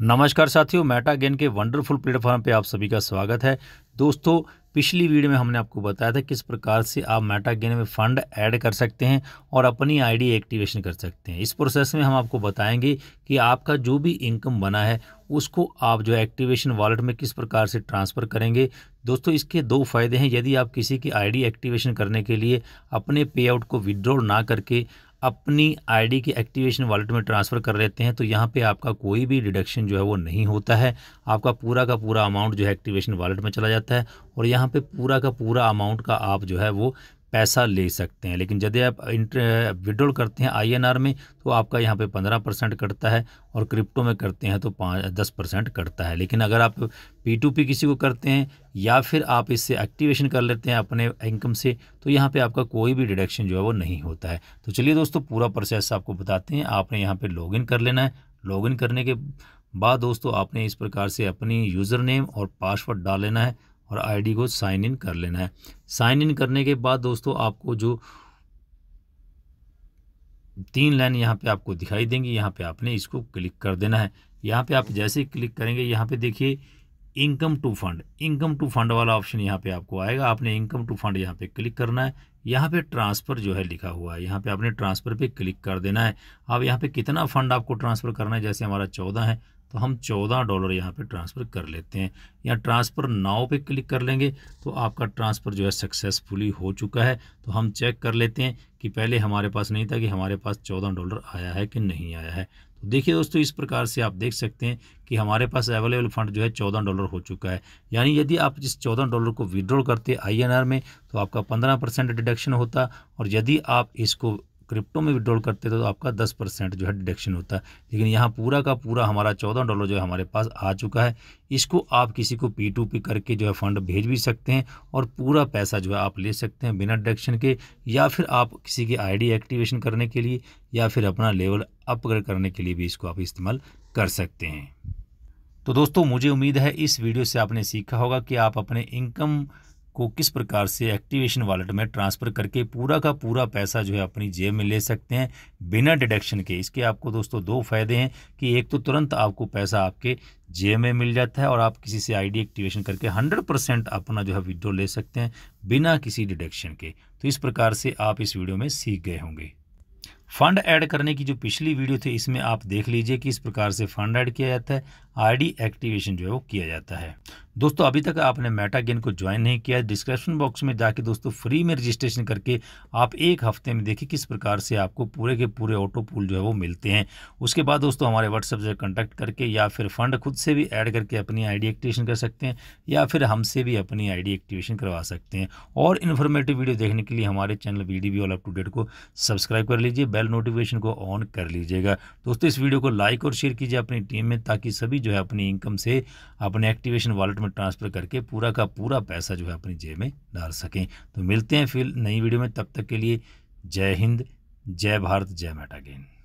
नमस्कार साथियों Meta Gain के वंडरफुल प्लेटफॉर्म पे आप सभी का स्वागत है दोस्तों पिछली वीडियो में हमने आपको बताया था किस प्रकार से आप मेटा गेन में फंड ऐड कर सकते हैं और अपनी आईडी एक्टिवेशन कर सकते हैं इस प्रोसेस में हम आपको बताएंगे कि आपका जो भी इनकम बना है उसको आप जो एक्टिवेशन वॉलेट में किस प्रकार से ट्रांसफ़र करेंगे दोस्तों इसके दो फायदे हैं यदि आप किसी की आईडी एक्टिवेशन करने के लिए अपने पे आउट को विड्रॉल ना करके अपनी आईडी की एक्टिवेशन वॉलेट में ट्रांसफ़र कर लेते हैं तो यहाँ पे आपका कोई भी डिडक्शन जो है वो नहीं होता है आपका पूरा का पूरा अमाउंट जो है एक्टिवेशन वॉलेट में चला जाता है और यहाँ पे पूरा का पूरा अमाउंट का आप जो है वो पैसा ले सकते हैं लेकिन यदि आप विड्रॉल करते हैं आईएनआर में तो आपका यहाँ पे पंद्रह परसेंट कटता है और क्रिप्टो में करते हैं तो पाँच दस परसेंट कटता है लेकिन अगर आप पी टू पी किसी को करते हैं या फिर आप इससे एक्टिवेशन कर लेते हैं अपने इनकम से तो यहाँ पे आपका कोई भी डिडक्शन जो है वो नहीं होता है तो चलिए दोस्तों पूरा प्रोसेस आपको बताते हैं आपने यहाँ पर लॉग कर लेना है लॉग करने के बाद दोस्तों आपने इस प्रकार से अपनी यूज़र नेम और पासवर्ड डाल लेना है और आईडी को साइन इन कर लेना है साइन इन करने के बाद दोस्तों आपको जो तीन लाइन यहाँ पे आपको दिखाई देंगी यहाँ पे आपने इसको क्लिक कर देना है यहाँ पे आप जैसे ही क्लिक करेंगे यहाँ पे देखिए income to fund income to fund वाला ऑप्शन यहाँ पे आपको आएगा आपने इनकम टू फंड यहाँ पे क्लिक करना है यहाँ पे ट्रांसफ़र जो है लिखा हुआ है यहाँ पे आपने ट्रांसफ़र पे क्लिक कर देना है अब यहाँ पे कितना फंड आपको ट्रांसफ़र करना है जैसे हमारा चौदह है तो हम चौदह डॉलर यहाँ पे ट्रांसफ़र कर लेते हैं या ट्रांसफ़र नाव पे क्लिक कर लेंगे तो आपका ट्रांसफ़र जो है सक्सेसफुली हो चुका है तो हम चेक कर लेते हैं कि पहले हमारे पास नहीं था कि हमारे पास चौदह डॉलर आया है कि नहीं आया है तो देखिए दोस्तों इस प्रकार से आप देख सकते हैं कि हमारे पास अवेलेबल फंड जो है चौदह डॉलर हो चुका है यानी यदि आप जिस चौदह डॉलर को विड्रॉल करते आई में तो आपका पंद्रह परसेंट डिडक्शन होता और यदि आप इसको क्रिप्टो में विड्रॉल करते थे तो आपका दस परसेंट जो है डिडक्शन होता है लेकिन यहाँ पूरा का पूरा हमारा चौदह डॉलर जो है हमारे पास आ चुका है इसको आप किसी को पी टू पी करके जो है फंड भेज भी सकते हैं और पूरा पैसा जो है आप ले सकते हैं बिना डिडक्शन के या फिर आप किसी की आईडी एक्टिवेशन करने के लिए या फिर अपना लेवल अपग्रेड करने के लिए भी इसको आप इस्तेमाल कर सकते हैं तो दोस्तों मुझे उम्मीद है इस वीडियो से आपने सीखा होगा कि आप अपने इनकम को किस प्रकार से एक्टिवेशन वॉलेट में ट्रांसफ़र करके पूरा का पूरा पैसा जो है अपनी जेब में ले सकते हैं बिना डिडक्शन के इसके आपको दोस्तों दो फायदे हैं कि एक तो तुरंत आपको पैसा आपके जेब में मिल जाता है और आप किसी से आईडी एक्टिवेशन करके 100 परसेंट अपना जो है विड्रो ले सकते हैं बिना किसी डिडक्शन के तो इस प्रकार से आप इस वीडियो में सीख गए होंगे फंड ऐड करने की जो पिछली वीडियो थी इसमें आप देख लीजिए कि इस प्रकार से फंड ऐड किया जाता है आईडी एक्टिवेशन जो है वो किया जाता है दोस्तों अभी तक आपने मेटा गेन को ज्वाइन नहीं किया डिस्क्रिप्शन बॉक्स में जाके दोस्तों फ्री में रजिस्ट्रेशन करके आप एक हफ्ते में देखिए किस प्रकार से आपको पूरे के पूरे ऑटो पुल जो है वो मिलते हैं उसके बाद दोस्तों हमारे व्हाट्सएप से कॉन्टैक्ट करके या फिर फंड खुद से भी ऐड करके अपनी आईडी एक्टिवेशन कर सकते हैं या फिर हमसे भी अपनी आईडी एक्टिवेशन करवा सकते हैं और इन्फॉर्मेटिव वीडियो देखने के लिए हमारे channel V D all up to date को सब्सक्राइब कर लीजिए बेल नोटिफिकेशन को ऑन कर लीजिएगा दोस्तों इस वीडियो को लाइक और शेयर कीजिए अपनी टीम में ताकि सभी जो है अपनी इनकम से अपने एक्टिवेशन वॉलेट में में ट्रांसफ़र करके पूरा का पूरा पैसा जो है अपनी जेब में डाल सकें तो मिलते हैं फिर नई वीडियो में तब तक के लिए जय हिंद जय भारत जय मेटागेन